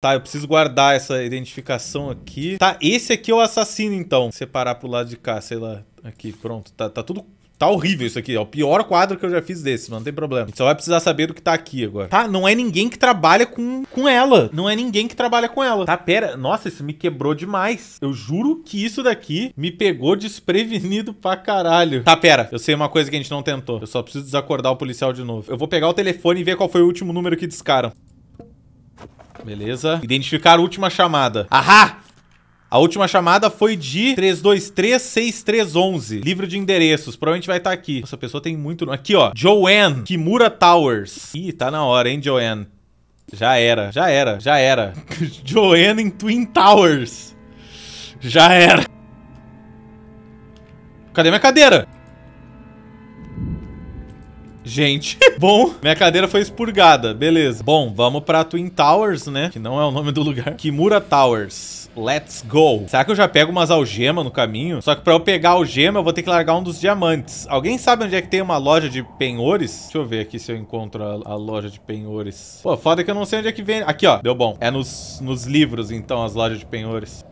Tá, eu preciso guardar essa identificação aqui. Tá, esse aqui é o assassino, então. Separar pro lado de cá, sei lá. Aqui, pronto. Tá, tá tudo... Tá horrível isso aqui, é o pior quadro que eu já fiz desse, mas não tem problema. A gente só vai precisar saber do que tá aqui agora. Tá, não é ninguém que trabalha com, com ela. Não é ninguém que trabalha com ela. Tá, pera. Nossa, isso me quebrou demais. Eu juro que isso daqui me pegou desprevenido pra caralho. Tá, pera. Eu sei uma coisa que a gente não tentou. Eu só preciso desacordar o policial de novo. Eu vou pegar o telefone e ver qual foi o último número que descaram. Beleza. Identificar última chamada. Ahá! A última chamada foi de 3236311. Livro de endereços. Provavelmente vai estar tá aqui. Essa pessoa tem muito... Aqui, ó. Joanne Kimura Towers. Ih, tá na hora, hein, Joanne. Já era, já era, já era. Joanne em Twin Towers. Já era. Cadê minha cadeira? Gente. Bom, minha cadeira foi expurgada. Beleza. Bom, vamos pra Twin Towers, né? Que não é o nome do lugar. Kimura Towers. Let's go. Será que eu já pego umas algemas no caminho? Só que pra eu pegar algema, eu vou ter que largar um dos diamantes. Alguém sabe onde é que tem uma loja de penhores? Deixa eu ver aqui se eu encontro a, a loja de penhores. Pô, foda que eu não sei onde é que vem. Aqui, ó. Deu bom. É nos, nos livros, então, as lojas de penhores.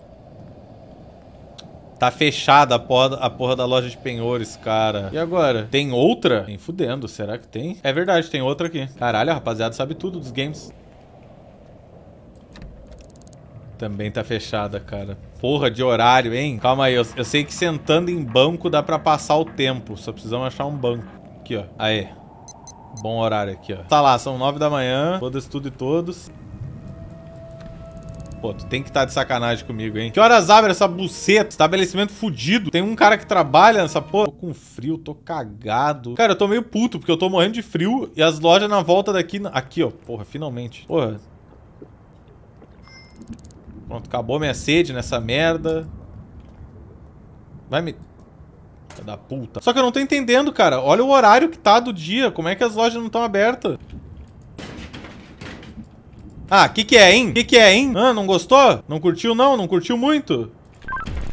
Tá fechada a porra, a porra da loja de penhores, cara. E agora? Tem outra? Tem fudendo, será que tem? É verdade, tem outra aqui. Caralho, a rapaziada sabe tudo dos games. Também tá fechada, cara. Porra de horário, hein? Calma aí, eu, eu sei que sentando em banco dá pra passar o tempo. Só precisamos achar um banco. Aqui, ó. Aí. Bom horário aqui, ó. Tá lá, são nove da manhã. Todas, tudo e todos. Pô, tu tem que estar tá de sacanagem comigo, hein? Que horas abre essa buceta? Estabelecimento fudido. Tem um cara que trabalha nessa porra. Tô com frio, tô cagado. Cara, eu tô meio puto, porque eu tô morrendo de frio e as lojas na volta daqui... Aqui, ó. Porra, finalmente. Porra. Pronto, acabou minha sede nessa merda. Vai me... Da puta. Só que eu não tô entendendo, cara. Olha o horário que tá do dia. Como é que as lojas não estão abertas? Ah, que que é, hein? Que que é, hein? Ah, não gostou? Não curtiu, não? Não curtiu muito?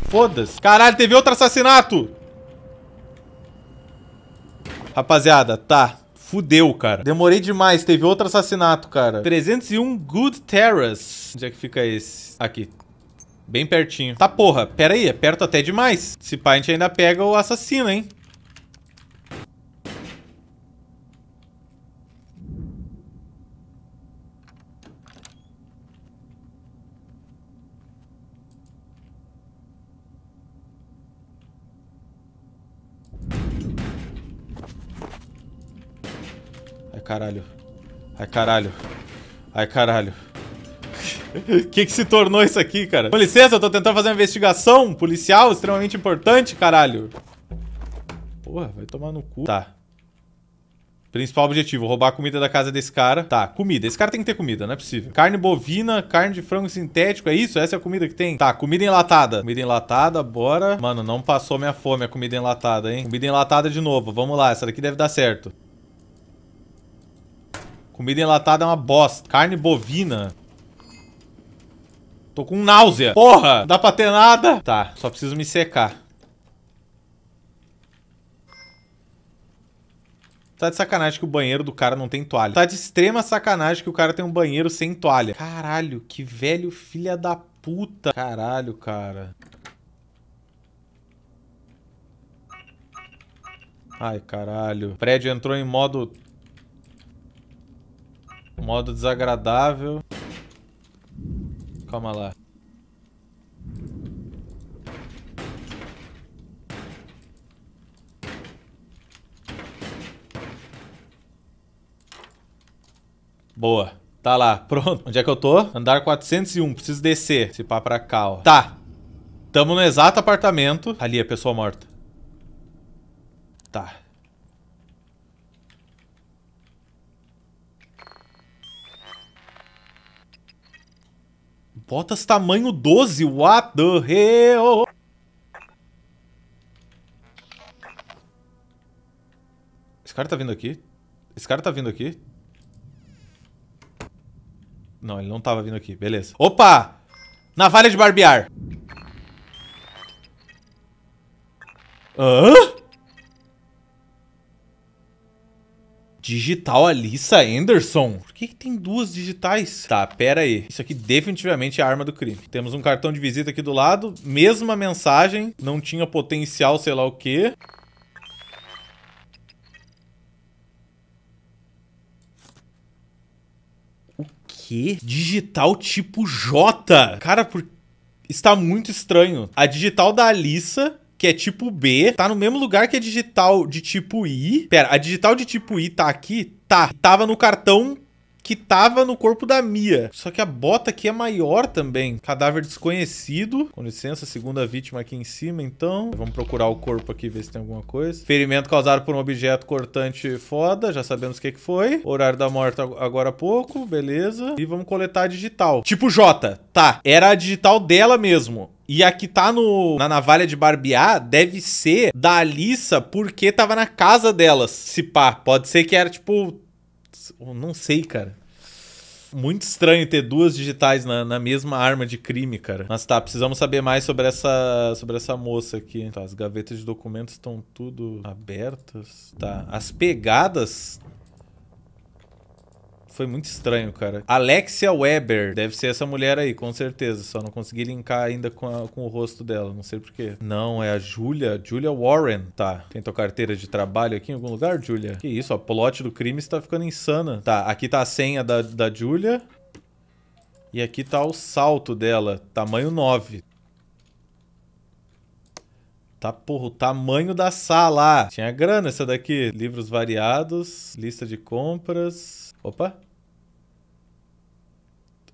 Foda-se. Caralho, teve outro assassinato! Rapaziada, tá. Fudeu, cara. Demorei demais. Teve outro assassinato, cara. 301 Good Terrace. Onde é que fica esse? Aqui. Bem pertinho. Tá, porra. Pera aí. é perto até demais. Se pá, a gente ainda pega o assassino, hein? caralho. Ai, caralho. Ai, caralho. O que, que se tornou isso aqui, cara? Com licença, eu tô tentando fazer uma investigação policial extremamente importante, caralho. Porra, vai tomar no cu. Tá. Principal objetivo, roubar a comida da casa desse cara. Tá, comida. Esse cara tem que ter comida, não é possível. Carne bovina, carne de frango sintético, é isso? Essa é a comida que tem? Tá, comida enlatada. Comida enlatada, bora. Mano, não passou minha fome a comida enlatada, hein? Comida enlatada de novo, vamos lá. Essa daqui deve dar certo. Comida enlatada é uma bosta. Carne bovina. Tô com náusea. Porra, não dá pra ter nada. Tá, só preciso me secar. Tá de sacanagem que o banheiro do cara não tem toalha. Tá de extrema sacanagem que o cara tem um banheiro sem toalha. Caralho, que velho filha da puta. Caralho, cara. Ai, caralho. O prédio entrou em modo Modo desagradável. Calma lá. Boa. Tá lá, pronto. Onde é que eu tô? Andar 401, preciso descer. Se pá pra cá, ó. Tá. Tamo no exato apartamento. Ali, a pessoa morta. Tá. Botas tamanho 12, what the hell? Esse cara tá vindo aqui? Esse cara tá vindo aqui? Não, ele não tava vindo aqui, beleza. Opa! Navalha de barbear. Hã? Digital Alissa Anderson. Por que, que, tem duas digitais? Tá, pera aí. Isso aqui definitivamente é a arma do crime. Temos um cartão de visita aqui do lado. Mesma mensagem. Não tinha potencial, sei lá o quê. O quê? Digital tipo J. Cara, por... está muito estranho. A digital da Alissa que é tipo B, tá no mesmo lugar que a digital de tipo I. Pera, a digital de tipo I tá aqui? Tá. Tava no cartão que tava no corpo da Mia. Só que a bota aqui é maior também. Cadáver desconhecido. Com licença, segunda vítima aqui em cima, então. Vamos procurar o corpo aqui, ver se tem alguma coisa. Ferimento causado por um objeto cortante foda. Já sabemos o que, que foi. Horário da morte agora há pouco. Beleza. E vamos coletar a digital. Tipo J. Tá. Era a digital dela mesmo. E a que tá no, na navalha de barbear deve ser da Alissa porque tava na casa delas, se pá. Pode ser que era tipo. Não sei, cara. Muito estranho ter duas digitais na, na, mesma arma de crime, cara. Mas tá, precisamos saber mais sobre essa, sobre essa moça aqui. Tá, as gavetas de documentos estão tudo abertas. Tá, as pegadas foi muito estranho, cara. Alexia Weber. Deve ser essa mulher aí, com certeza. Só não consegui linkar ainda com, a, com o rosto dela. Não sei porquê. Não, é a Julia. Julia Warren. Tá. Tem tua carteira de trabalho aqui em algum lugar, Julia? Que isso, a plot do crime está ficando insana. Tá, aqui tá a senha da, da Julia. E aqui tá o salto dela. Tamanho 9. Tá, porra, o tamanho da sala. Tinha grana essa daqui. Livros variados, lista de compras. Opa.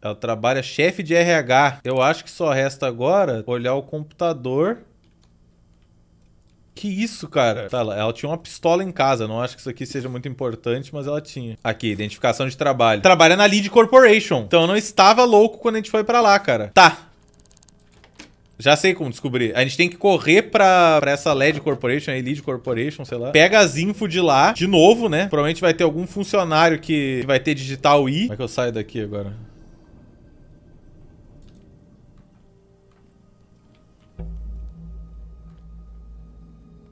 Ela trabalha chefe de RH. Eu acho que só resta agora olhar o computador. Que isso, cara? Tá, ela tinha uma pistola em casa. Não acho que isso aqui seja muito importante, mas ela tinha. Aqui, identificação de trabalho. Trabalha na Lead Corporation. Então eu não estava louco quando a gente foi pra lá, cara. Tá, já sei como descobrir. A gente tem que correr pra, pra essa LED Corporation, aí, Lead Corporation, sei lá. Pega as info de lá, de novo, né? Provavelmente vai ter algum funcionário que, que vai ter digital I. Como é que eu saio daqui agora?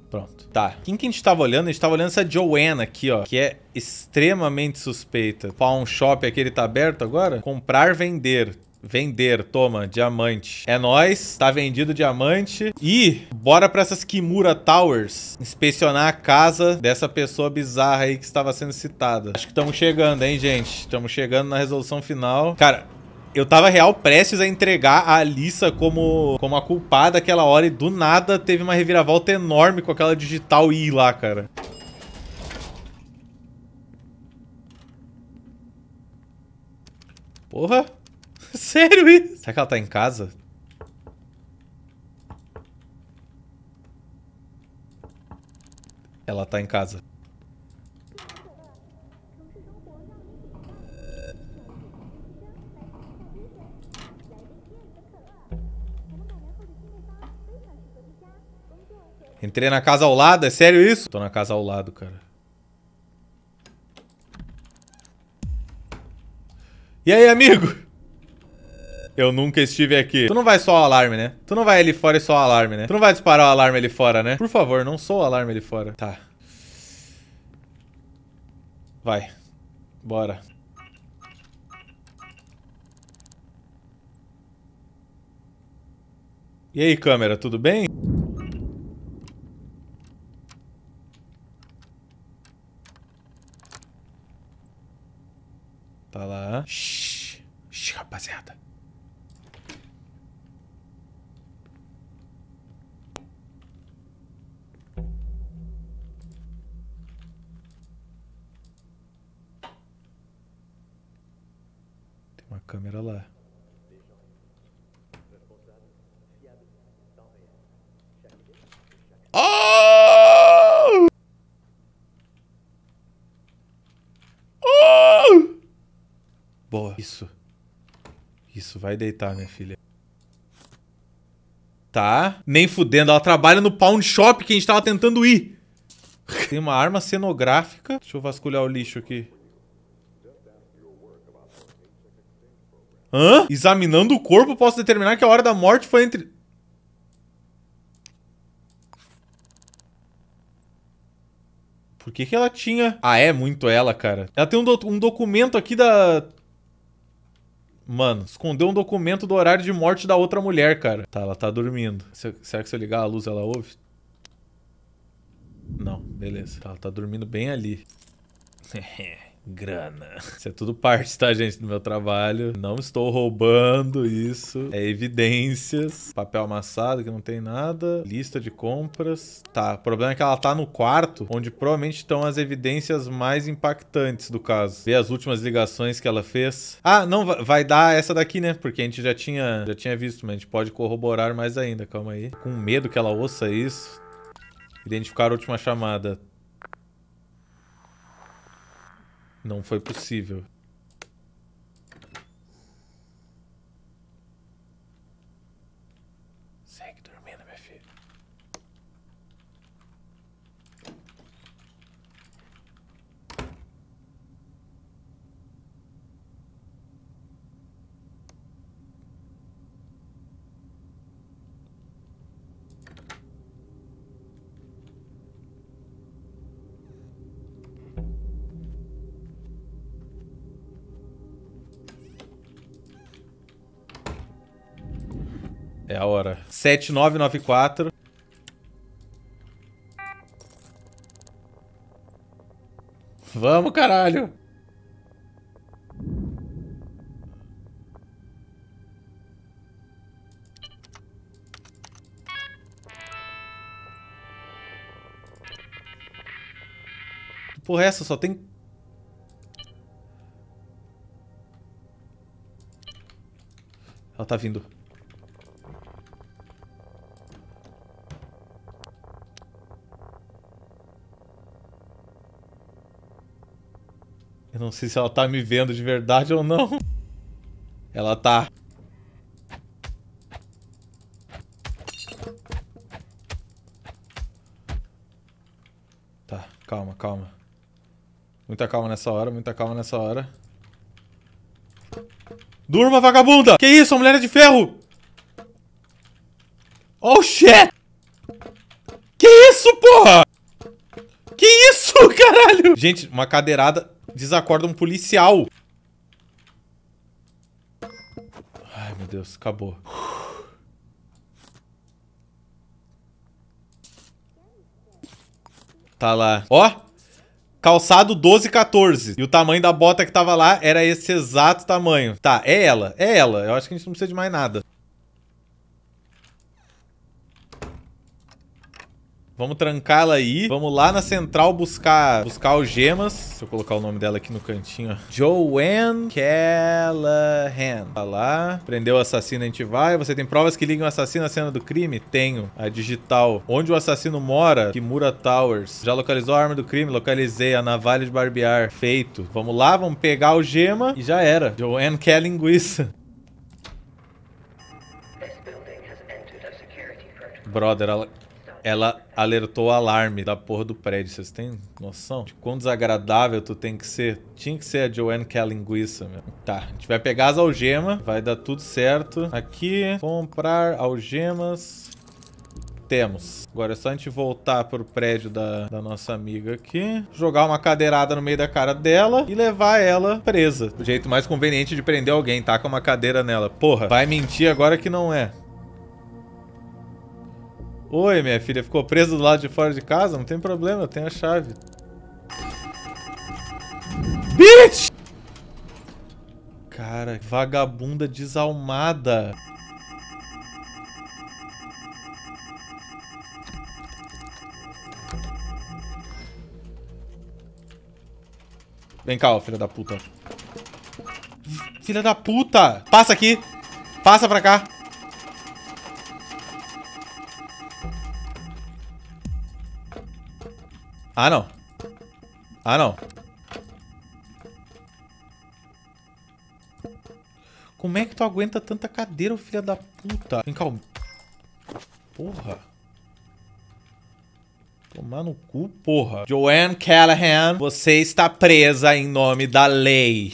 Pronto. Tá. Quem que a gente tava olhando? A gente tava olhando essa Joanna aqui, ó. Que é extremamente suspeita. Pawn Shop aqui, ele tá aberto agora? Comprar, vender. Vender, toma, diamante. É nós, tá vendido diamante. E bora para essas Kimura Towers, inspecionar a casa dessa pessoa bizarra aí que estava sendo citada. Acho que estamos chegando, hein, gente? Estamos chegando na resolução final. Cara, eu tava real prestes a entregar a Alissa como, como a culpada aquela hora e do nada teve uma reviravolta enorme com aquela digital I lá, cara. Porra! Sério isso? Será que ela tá em casa? Ela tá em casa. Entrei na casa ao lado? É sério isso? Tô na casa ao lado, cara. E aí, amigo? Eu nunca estive aqui. Tu não vai só o alarme, né? Tu não vai ali fora e só o alarme, né? Tu não vai disparar o alarme ali fora, né? Por favor, não sou o alarme ali fora. Tá. Vai. Bora. E aí, câmera, tudo bem? Tá lá. Shhh, shh, rapaziada. Vai deitar, minha filha. Tá. Nem fudendo. Ela trabalha no pawn shop que a gente tava tentando ir. Tem uma arma cenográfica. Deixa eu vasculhar o lixo aqui. Hã? Examinando o corpo, posso determinar que a hora da morte foi entre... Por que, que ela tinha... Ah, é muito ela, cara. Ela tem um, do um documento aqui da Mano, escondeu um documento do horário de morte da outra mulher, cara. Tá, ela tá dormindo. será que se eu ligar a luz ela ouve? Não, beleza. Tá, ela tá dormindo bem ali. grana. Isso é tudo parte, tá, gente, do meu trabalho. Não estou roubando isso. É evidências. Papel amassado que não tem nada. Lista de compras. Tá, o problema é que ela tá no quarto, onde provavelmente estão as evidências mais impactantes do caso. Ver as últimas ligações que ela fez. Ah, não, vai dar essa daqui, né? Porque a gente já tinha, já tinha visto, mas a gente pode corroborar mais ainda. Calma aí. Com medo que ela ouça isso. Identificar a última chamada. Não foi possível. Segue dormindo, minha filha. a hora. 7994. Vamos, caralho! Porra, é essa só tem... Ela tá vindo. Eu não sei se ela tá me vendo de verdade ou não. Ela tá. Tá, calma, calma. Muita calma nessa hora, muita calma nessa hora. Durma, vagabunda! Que isso, a mulher é de ferro! Oh, shit! Que isso, porra! Que isso, caralho! Gente, uma cadeirada desacorda um policial. Ai, meu Deus, acabou. Tá lá. Ó! Calçado 1214. E o tamanho da bota que tava lá era esse exato tamanho. Tá, é ela. É ela. Eu acho que a gente não precisa de mais nada. Vamos trancá-la aí. Vamos lá na central buscar, buscar gemas. Deixa eu colocar o nome dela aqui no cantinho. Ó. Joanne Callahan. Tá lá. Prendeu o assassino, a gente vai. Você tem provas que ligam o assassino à cena do crime? Tenho. A digital. Onde o assassino mora? Kimura Towers. Já localizou a arma do crime? Localizei. A navalha de barbear. Feito. Vamos lá, vamos pegar o gema E já era. Joanne quer linguiça. Brother, ela ela alertou o alarme da porra do prédio. Vocês têm noção de quão desagradável tu tem que ser? Tinha que ser a Joanne que é a linguiça, meu. Tá, a gente vai pegar as algemas, vai dar tudo certo. Aqui, comprar algemas. Temos. Agora é só a gente voltar pro prédio da, da nossa amiga aqui, jogar uma cadeirada no meio da cara dela e levar ela presa. O jeito mais conveniente de prender alguém, tá com uma cadeira nela. Porra, vai mentir agora que não é. Oi, minha filha, ficou presa do lado de fora de casa? Não tem problema, eu tenho a chave. Bitch! Cara, vagabunda desalmada. Vem cá, ó, filha da puta. Filha da puta! Passa aqui! Passa pra cá! Ah, não. Ah, não. Como é que tu aguenta tanta cadeira, filha da puta? Vem cá, Porra. Tomar no cu, porra. Joanne Callahan, você está presa em nome da lei.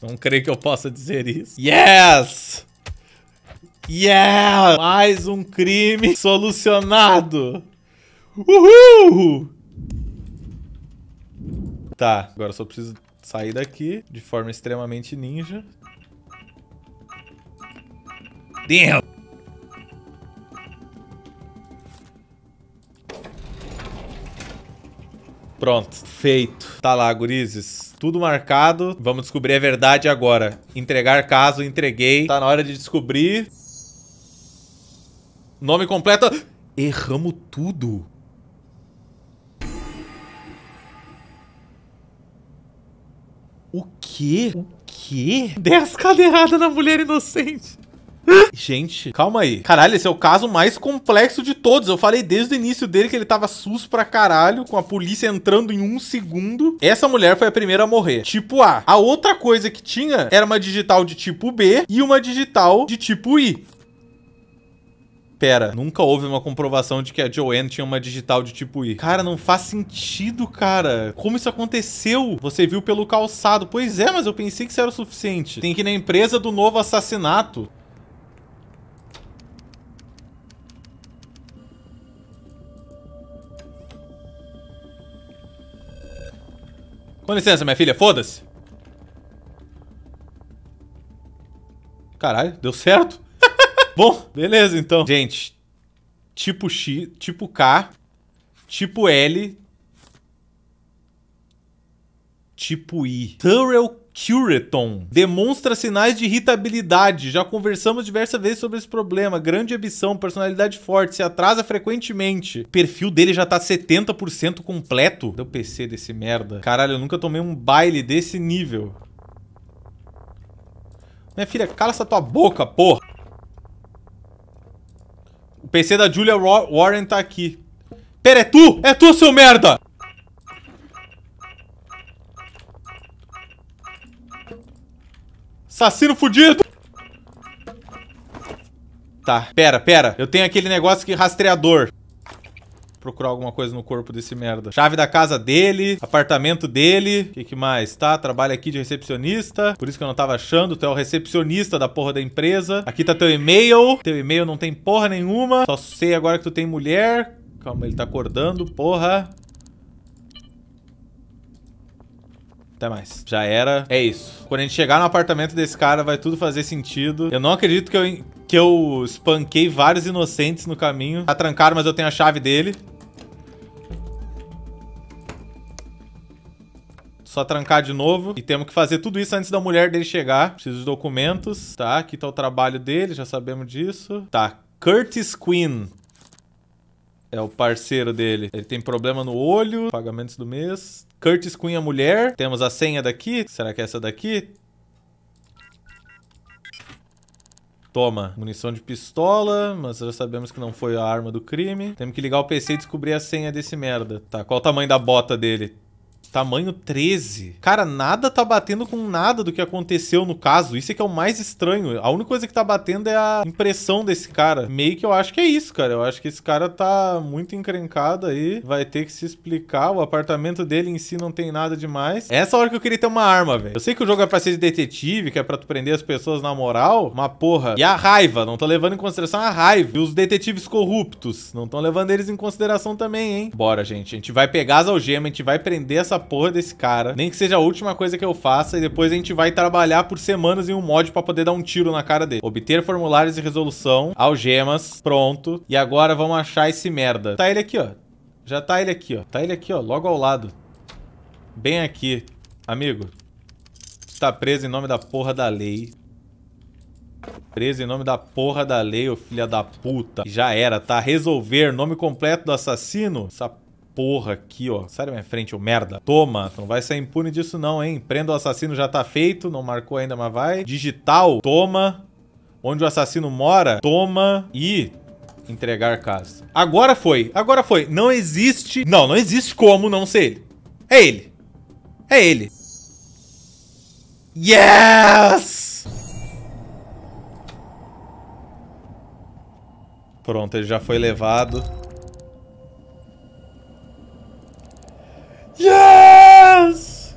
Não creio que eu possa dizer isso. Yes! Yeah! Mais um crime solucionado! Uhul! Tá, agora só preciso sair daqui de forma extremamente ninja. Damn! Pronto, feito. Tá lá, gurizes. Tudo marcado. Vamos descobrir a verdade agora. Entregar caso, entreguei. Tá na hora de descobrir. Nome completo. Erramos tudo. O quê? O quê? 10 cadeiradas na mulher inocente. Gente, calma aí. Caralho, esse é o caso mais complexo de todos. Eu falei desde o início dele que ele tava sus pra caralho, com a polícia entrando em um segundo. Essa mulher foi a primeira a morrer. Tipo A. A outra coisa que tinha era uma digital de tipo B e uma digital de tipo I pera, nunca houve uma comprovação de que a Joanne tinha uma digital de tipo I. Cara, não faz sentido, cara. Como isso aconteceu? Você viu pelo calçado. Pois é, mas eu pensei que isso era o suficiente. Tem que ir na empresa do novo assassinato. Com licença, minha filha, foda-se. Caralho, deu certo? Bom, beleza então. Gente, tipo X, tipo K, tipo L, tipo I. Thurl Cureton demonstra sinais de irritabilidade. Já conversamos diversas vezes sobre esse problema. Grande ambição, personalidade forte, se atrasa frequentemente. O perfil dele já tá 70% completo. Cadê o PC desse merda? Caralho, eu nunca tomei um baile desse nível. Minha filha, cala essa tua boca, porra! PC da Julia Warren tá aqui. Pera, é tu? É tu, seu merda! Assassino fudido! Tá, pera, pera. Eu tenho aquele negócio que rastreador procurar alguma coisa no corpo desse merda. Chave da casa dele, apartamento dele. O que, que, mais? Tá, trabalha aqui de recepcionista. Por isso que eu não tava achando. Tu é o recepcionista da porra da empresa. Aqui tá teu e-mail. Teu e-mail não tem porra nenhuma. Só sei agora que tu tem mulher. Calma, ele tá acordando, porra. Até mais. Já era. É isso. Quando a gente chegar no apartamento desse cara, vai tudo fazer sentido. Eu não acredito que eu, que eu espanquei vários inocentes no caminho. Tá trancado, mas eu tenho a chave dele. só trancar de novo. E temos que fazer tudo isso antes da mulher dele chegar. Preciso de documentos, tá? Aqui tá o trabalho dele, já sabemos disso. Tá, Curtis Quinn. É o parceiro dele. Ele tem problema no olho, pagamentos do mês. Curtis Quinn é mulher. Temos a senha daqui. Será que é essa daqui? Toma, munição de pistola, mas já sabemos que não foi a arma do crime. Temos que ligar o PC e descobrir a senha desse merda. Tá, qual o tamanho da bota dele? tamanho 13. Cara, nada tá batendo com nada do que aconteceu no caso. Isso é que é o mais estranho. A única coisa que tá batendo é a impressão desse cara. Meio que eu acho que é isso, cara. Eu acho que esse cara tá muito encrencado aí. Vai ter que se explicar. O apartamento dele em si não tem nada demais. É essa hora que eu queria ter uma arma, velho. Eu sei que o jogo é pra ser de detetive, que é pra tu prender as pessoas na moral. uma porra. E a raiva. Não tô levando em consideração a raiva. E os detetives corruptos. Não estão levando eles em consideração também, hein? Bora, gente. A gente vai pegar as algemas, a gente vai prender essa porra desse cara, nem que seja a última coisa que eu faça, e depois a gente vai trabalhar por semanas em um mod para poder dar um tiro na cara dele. Obter formulários de resolução, algemas, pronto. E agora vamos achar esse merda. Tá ele aqui, ó. Já tá ele aqui, ó. Tá ele aqui, ó, logo ao lado. Bem aqui, amigo. Está preso em nome da porra da lei. Preso em nome da porra da lei, ô filha da puta. Já era, tá? Resolver, nome completo do assassino? Essa porra aqui, ó. Sai da minha frente, ô merda. Toma, tu não vai sair impune disso não, hein? Prenda o assassino, já tá feito, não marcou ainda, mas vai. Digital, toma. Onde o assassino mora, toma. E entregar casa. Agora foi, agora foi. Não existe... Não, não existe como não ser ele. É ele. É ele. Yes! Pronto, ele já foi levado. Yes!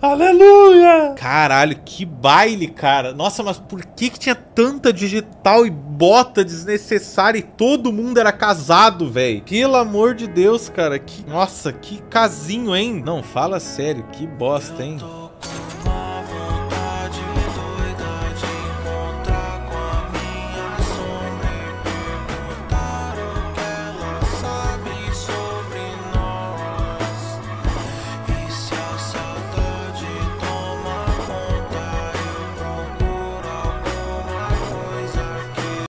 Aleluia! Caralho, que baile, cara. Nossa, mas por que, que tinha tanta digital e bota desnecessária e todo mundo era casado, velho? Pelo amor de Deus, cara. Que... Nossa, que casinho, hein? Não, fala sério. Que bosta, hein?